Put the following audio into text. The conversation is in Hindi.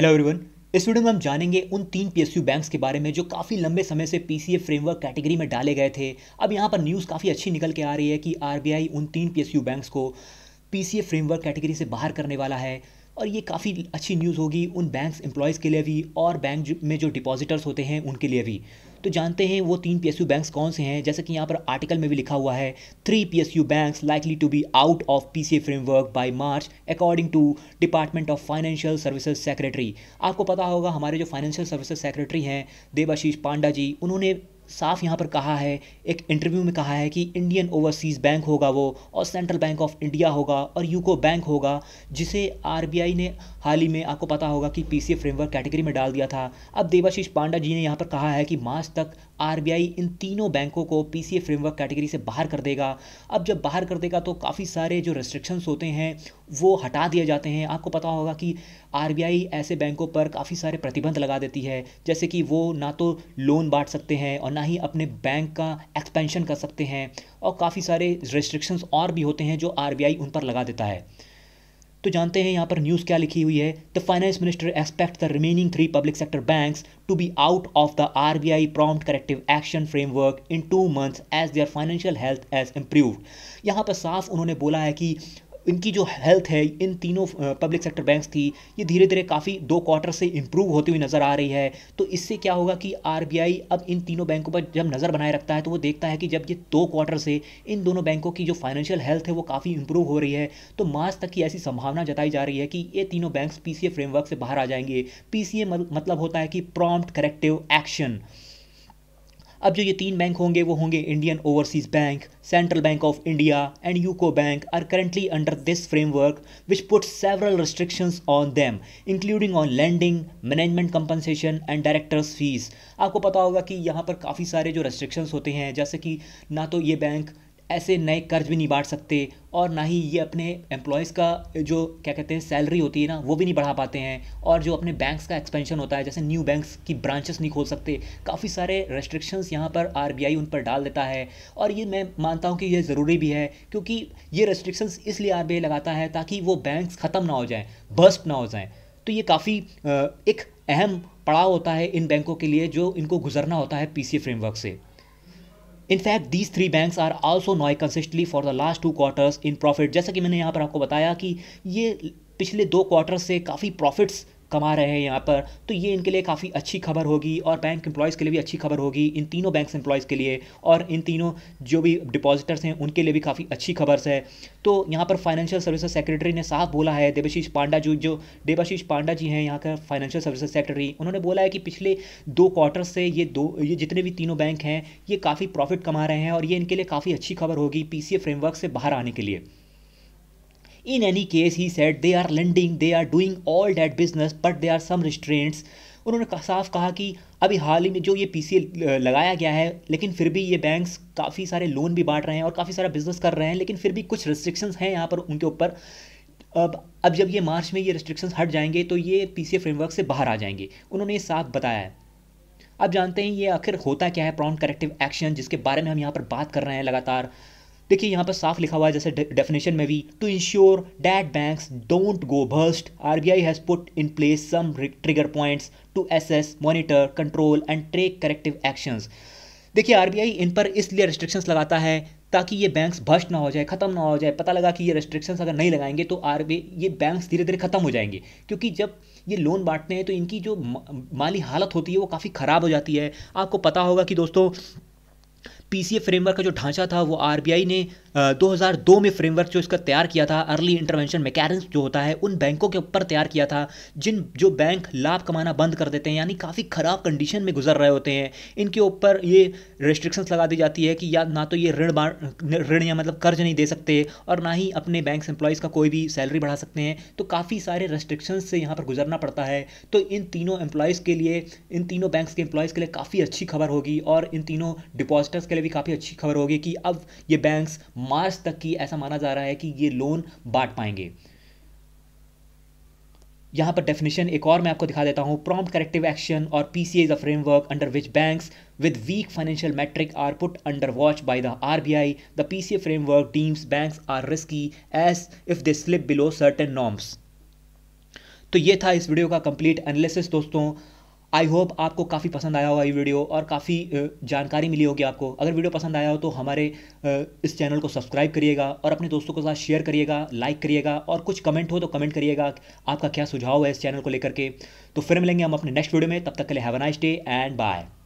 हेलो एवरीवन इस वीडियो में हम जानेंगे उन तीन पीएसयू बैंक्स के बारे में जो काफ़ी लंबे समय से पीसीए फ्रेमवर्क कैटेगरी में डाले गए थे अब यहाँ पर न्यूज़ काफ़ी अच्छी निकल के आ रही है कि आरबीआई उन तीन पीएसयू बैंक्स को पीसीए फ्रेमवर्क कैटेगरी से बाहर करने वाला है और ये काफ़ी अच्छी न्यूज़ होगी उन बैंक्स एम्प्लॉयज़ के लिए भी और बैंक में जो डिपॉजिटर्स होते हैं उनके लिए भी तो जानते हैं वो तीन पीएसयू बैंक्स कौन से हैं जैसे कि यहाँ पर आर्टिकल में भी लिखा हुआ है three PSU banks likely to be out of PCA framework by March according to department of financial services secretary आपको पता होगा हमारे जो फाइनेंशियल सर्विसेज सेक्रेटरी हैं देवाशीष पांडा जी उन्होंने साफ यहाँ पर कहा है एक इंटरव्यू में कहा है कि इंडियन ओवरसीज़ बैंक होगा वो और सेंट्रल बैंक ऑफ इंडिया होगा और यूको बैंक होगा जिसे आर ने हाल ही में आपको पता होगा कि पी फ्रेमवर्क कैटेगरी में डाल दिया था अब देवाशीष पांडा जी ने यहाँ पर कहा है कि मार्च तक आर इन तीनों बैंकों को पीसीए फ्रेमवर्क कैटेगरी से बाहर कर देगा अब जब बाहर कर देगा तो काफ़ी सारे जो रेस्ट्रिक्शंस होते हैं वो हटा दिए जाते हैं आपको पता होगा कि आर ऐसे बैंकों पर काफ़ी सारे प्रतिबंध लगा देती है जैसे कि वो ना तो लोन बांट सकते हैं और ना ना ही अपने बैंक का एक्सपेंशन कर सकते हैं और काफ़ी सारे रेस्ट्रिक्शंस और भी होते हैं जो आर उन पर लगा देता है तो जानते हैं यहाँ पर न्यूज़ क्या लिखी हुई है the finance minister expect the remaining three public sector banks to be out of the R B I prompt corrective action framework in two months as their financial health as improve यहाँ पर साफ उन्होंने बोला है कि इनकी जो हेल्थ है इन तीनों पब्लिक सेक्टर बैंक्स थी ये धीरे धीरे काफ़ी दो क्वार्टर से इम्प्रूव होती हुई नज़र आ रही है तो इससे क्या होगा कि आर अब इन तीनों बैंकों पर जब नज़र बनाए रखता है तो वो देखता है कि जब ये दो क्वार्टर से इन दोनों बैंकों की जो फाइनेंशियल हेल्थ है वो काफ़ी इंप्रूव हो रही है तो मार्च तक की ऐसी संभावना जताई जा रही है कि ये तीनों बैंक्स पी फ्रेमवर्क से बाहर आ जाएंगे पी मतलब होता है कि प्रॉम्प्ट करेक्टिव एक्शन अब जो ये तीन बैंक होंगे वो होंगे Indian Overseas Bank Central Bank of India and UCO bank are currently under this framework which put several restrictions on them including on landing management compensation and directors fees आपको पता होगा कि यहाँ पर काफ़ी सारे जो रेस्ट्रिक्शंस होते हैं जैसे कि ना तो ये बैंक ऐसे नए कर्ज भी नहीं बांट सकते और ना ही ये अपने एम्प्लॉयज़ का जो क्या कहते हैं सैलरी होती है ना वो भी नहीं बढ़ा पाते हैं और जो अपने बैंक्स का एक्सपेंशन होता है जैसे न्यू बैंक्स की ब्रांचेस नहीं खोल सकते काफ़ी सारे रेस्ट्रिक्शंस यहाँ पर आरबीआई उन पर डाल देता है और ये मैं मानता हूँ कि ये ज़रूरी भी है क्योंकि ये रेस्ट्रिक्शंस इसलिए आर लगाता है ताकि वो बैंक्स ख़त्म ना हो जाएँ बस्ट ना हो जाएँ तो ये काफ़ी एक अहम पड़ाव होता है इन बैंकों के लिए जो इनको गुजरना होता है पी फ्रेमवर्क से In fact, these three banks are also gnawing consistently for the last two quarters in profit जैसा कि मैंने यहाँ पर आपको बताया कि ये पिछले दो क्वार्टर से काफ़ी प्रॉफिट्स कमा रहे हैं यहाँ पर तो ये इनके लिए काफ़ी अच्छी खबर होगी और बैंक एम्प्लॉयज़ के लिए भी अच्छी खबर होगी इन तीनों बैंक एम्प्लॉयज़ के लिए और इन तीनों जो भी डिपॉजिटर्स हैं उनके लिए भी काफ़ी अच्छी खबर है तो यहाँ पर फाइनेंशियल सर्विसेज सेक्रेटरी ने साफ बोला है देवाशीष पांडा जो जो देवाशीष पांडा जी हैं यहाँ का फाइनेंशियल सर्विसेज सेक्रेटरी उन्होंने बोला है कि पिछले दो क्वार्टर से ये दो ये जितने भी तीनों बैंक हैं ये काफ़ी प्रॉफिट कमा रहे हैं और ये इनके लिए काफ़ी अच्छी खबर होगी पी फ्रेमवर्क से बाहर आने के लिए इन एनी केस ही set they are lending they are doing all that business but they are some restraints उन्होंने साफ कहा कि अभी हाल ही में जो ये पी लगाया गया है लेकिन फिर भी ये बैंक्स काफ़ी सारे लोन भी बांट रहे हैं और काफ़ी सारा बिजनेस कर रहे हैं लेकिन फिर भी कुछ रिस्ट्रिक्शंस हैं यहाँ पर उनके ऊपर अब अब जब ये मार्च में ये रिस्ट्रिक्शंस हट जाएंगे तो ये पी फ्रेमवर्क से बाहर आ जाएंगे उन्होंने ये साफ बताया है अब जानते हैं ये आखिर होता क्या है प्रॉन्ट करेक्टिव एक्शन जिसके बारे में हम यहाँ पर बात कर रहे हैं लगातार देखिए यहाँ पर साफ लिखा हुआ है जैसे डेफिनेशन में भी to ensure that banks don't go R B I has put in place some trigger points to assess monitor control and track corrective actions देखिए आरबीआई इन पर इसलिए रिस्ट्रिक्शंस लगाता है ताकि ये बैंक्स भ्रष्ट ना हो जाए खत्म ना हो जाए पता लगा कि ये रेस्ट्रिक्शंस अगर नहीं लगाएंगे तो आर ये बैंक्स धीरे धीरे खत्म हो जाएंगे क्योंकि जब ये लोन बांटते हैं तो इनकी जो माली हालत होती है वो काफ़ी ख़राब हो जाती है आपको पता होगा कि दोस्तों पी फ्रेमवर्क का जो ढांचा था वो आर ने 2002 में फ्रेमवर्क जो इसका तैयार किया था अर्ली इंटरवेंशन मैकेरेंस जो होता है उन बैंकों के ऊपर तैयार किया था जिन जो बैंक लाभ कमाना बंद कर देते हैं यानी काफ़ी ख़राब कंडीशन में गुजर रहे होते हैं इनके ऊपर ये रेस्ट्रिक्शंस लगा दी जाती है कि या ना तो ये ऋण ऋण या मतलब कर्ज नहीं दे सकते और ना ही अपने बैंक एम्प्लॉयज़ का कोई भी सैलरी बढ़ा सकते हैं तो काफ़ी सारे रेस्ट्रिक्शंस से यहाँ पर गुजरना पड़ता है तो इन तीनों एम्प्लॉयज़ के लिए इन तीनों बैंक्स के एम्प्लॉयज़ के लिए काफ़ी अच्छी खबर होगी और इन तीनों डिपॉजिटर्स के लिए लिए भी काफ़ी अच्छी खबर होगी कि अब ये बैंक्स मार्च तक की ऐसा माना जा रहा है कि ये लोन बांट पाएंगे यहाँ पर डेफिनेशन एक और मैं आपको दिखा देता हूँ प्रॉम्प्ट करेक्टिव एक्शन और P C as a framework under which banks with weak financial metric are put under watch by the R B I the P C A framework deems banks are risky as if they slip below certain norms तो ये था इस वीडियो का कंप्लीट एनालिसिस दोस्तों आई होप आपको काफ़ी पसंद आया होगा ये वीडियो और काफ़ी जानकारी मिली होगी आपको अगर वीडियो पसंद आया हो तो हमारे इस चैनल को सब्सक्राइब करिएगा और अपने दोस्तों के साथ शेयर करिएगा लाइक करिएगा और कुछ कमेंट हो तो कमेंट करिएगा आपका क्या सुझाव है इस चैनल को लेकर के तो फिर मिलेंगे हम अपने नेक्स्ट वीडियो में तब तक के लिए have a nice day and bye